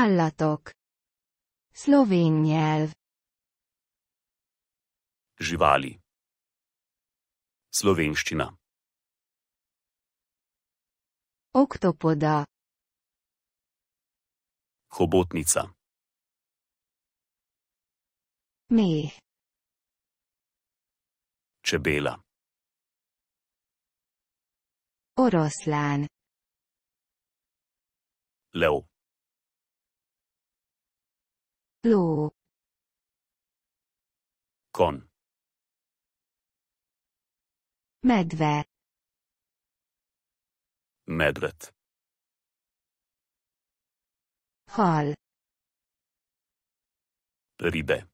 Állatok. Szlovén nyelv. Živali. Slovenščina. Oktopoda. Hobotnica. Meh. Čebela. Oroslan. Leo. ló kon medve medvet hal ribe,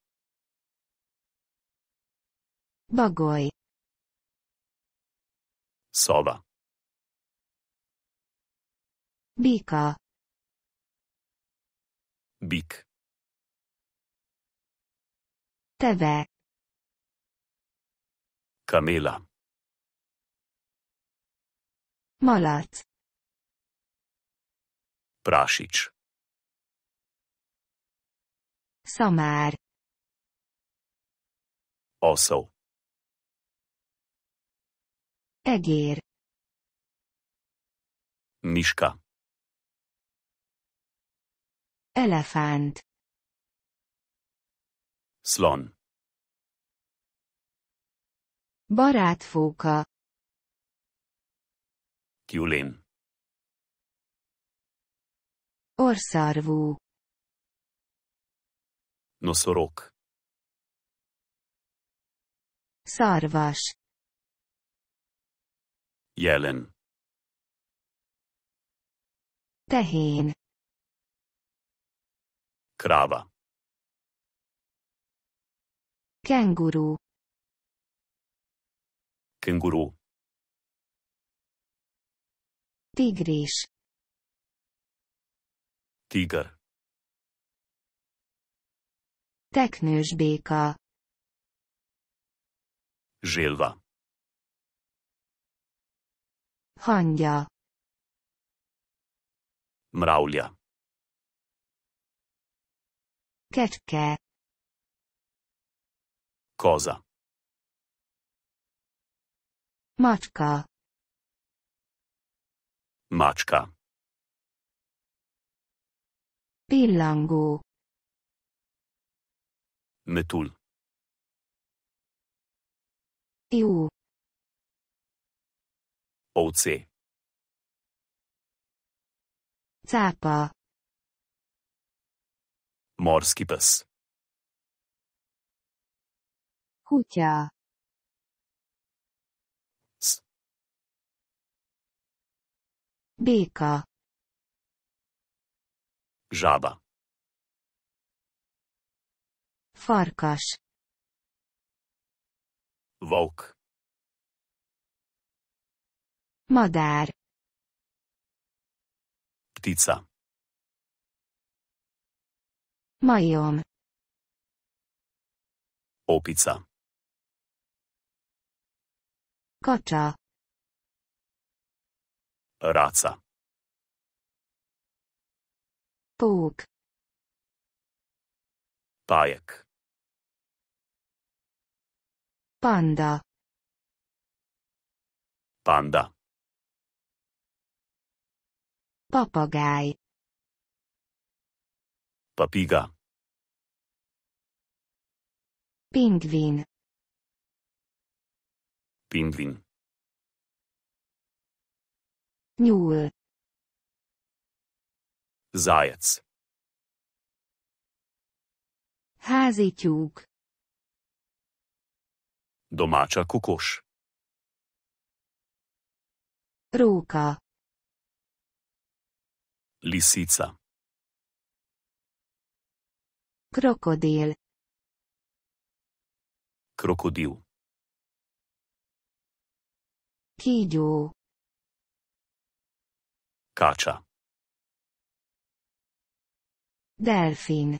bagoly szava Bika. Bik. Teve. Kamila. Malac. Prašič. Samár. Oszó. Egér. Miska. Elefánt. Slon. Barátfóka. Kyulin. Orszarvú. Noszorok. Szarvas. Jelen. Tehén. Kráva. Kenguru. Kenguru. Tigris. Tiger. Teknős béka. Zsilva. Hangya. mraulia, Kecske. Koza. Mačka. Mačka. Pilangu. Metul. Iu. Ovce. Cepa. Morski pes. Kutya. Sz. Béka. Zsába. Farkas. Vok. Madár. Ptica. Majom. Opica. Kocza. Raca. Pług. Pajek. Panda. Panda. Papagaj. Papiga. Pingwin. Pingvin. Nyúl. Zajec. Házi tyúk. Domácsa kukos. Róka. Lisica. Krokodil. Krokodil. Kígyó. Kácsa. Delfin.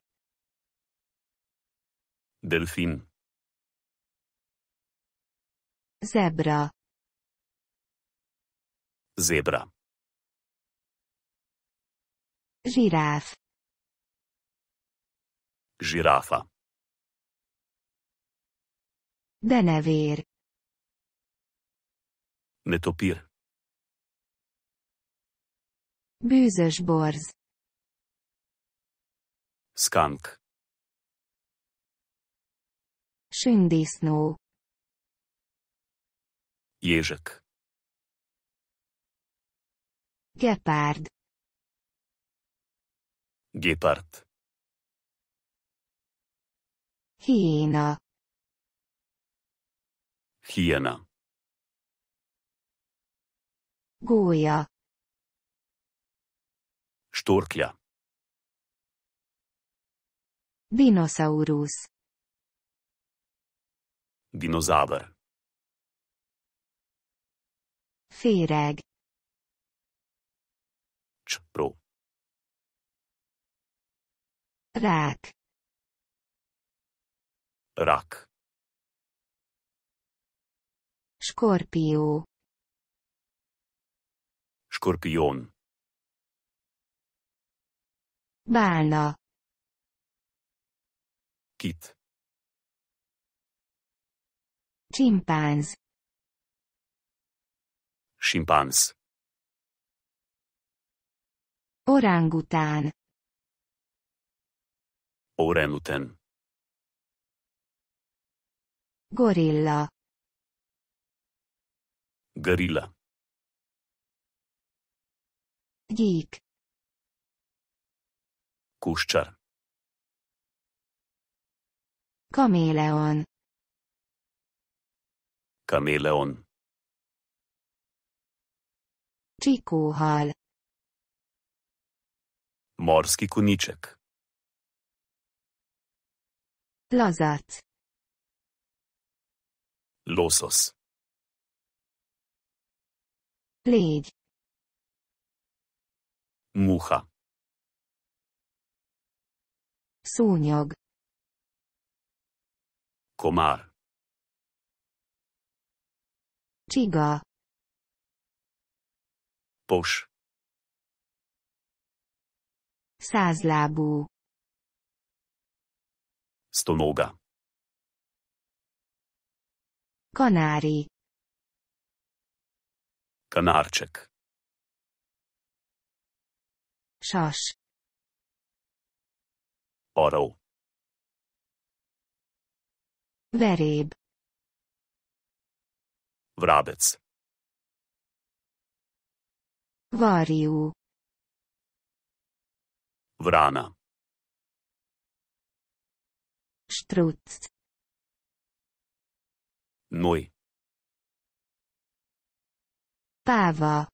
Delfin. Zebra. Zebra. Zsiráf. Zsiráfa. Denevér. netopír. Bűzös borz. Skank. Sündisznó. Jéžek. Gepárd. Gepard. Hiéna. Hiena. Gólya. Sturkja. Dinosaurus. Dinozáver. Féreg. Csapró. Rák. Rak. Skorpió. Skorpion. Bálna. Kit. Csimpánz. Simpánz. Orángután. Oránután. Gorilla. Gorilla. Gyík. Kuščar. Kaméleon. Kaméleon. Csikóhal. Morski kuniček. Lazac. Losos. Légy. Mucha. Szúnyog. Komár. Csiga. Pos. Százlábú. Stonoga. Kanári. Kanárcsek. Sas. Aró. Veréb. Vrábec. Varjú. Vrána. Struc. nui, Páva.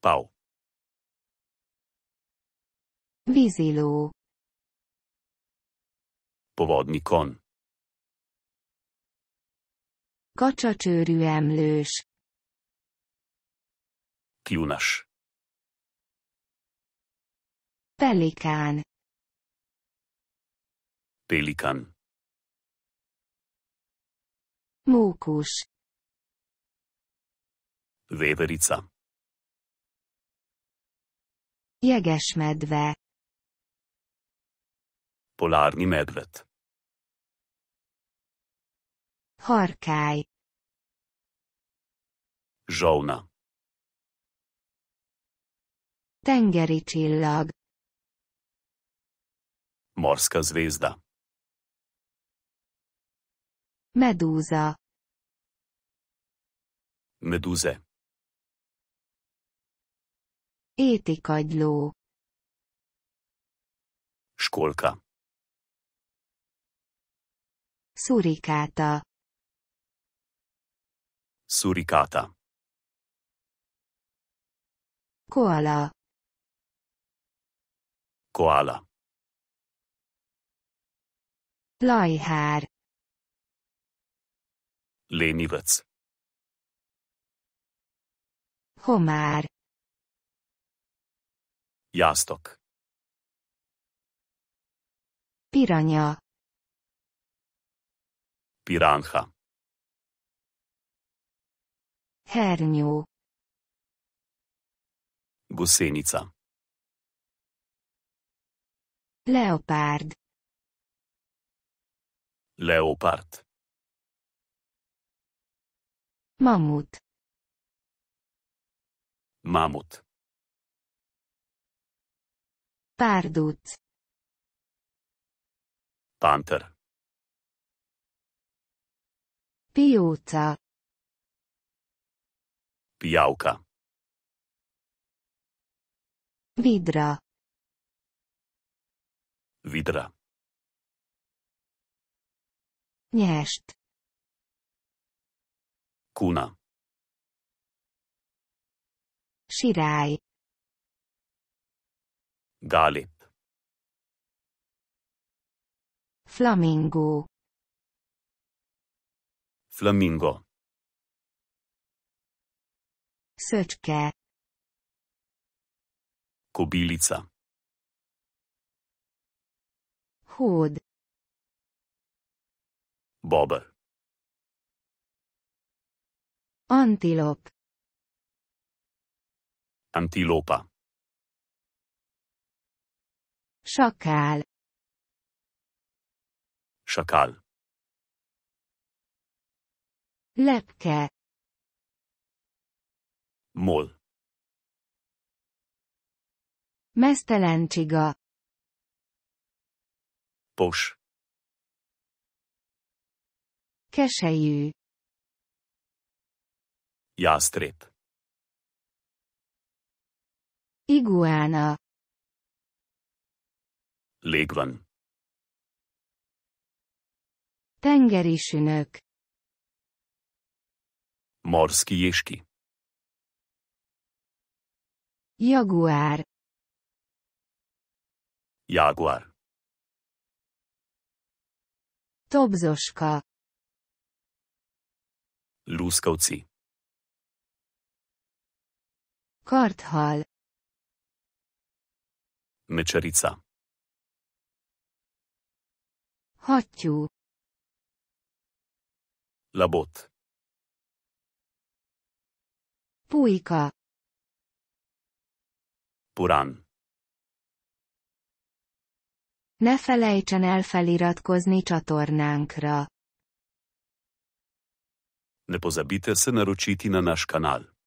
Pau. Víziló. Povodnikon. Kacsacsőrű emlős. Kiunas. Pelikán. Pelikán. Mókus. Véverica. Jegesmedve. Polárni medvet. Harkály. Zsauna. Tengeri csillag. Morska zvezda. Medúza. Medúze Étikagyló. Skolka. Szurikáta. Szurikáta. Koala. Koala. Lajhár. Lénivec. Homár. Jásztok. Piranya. piranha. Hernju. Gosenica. Leopard. Leopard. Mamut. Mamut. Párduc. Panther. Pióca. Pijałka. vidra vidra nyest Kuna. Sirály. Gálip. Flamingó. Flamingo. Szöcske. Kobilica. Hód. Bober. Antilop. Antilopa. Sakál. Sakál. Lepke. Mol. Mesztelen csiga. Pos. Keselyű. Jásztrép. Iguána. Légvan. Tengeri sünök. Morski ješki. Jaguár. Jaguar. Tobzoska. Luskavci. Karthal. Mečerica. Hattyú. Labot. Puika. Puran. Ne felejtsen el feliratkozni csatornánkra. Ne pozabite se naročiti na naš kanal.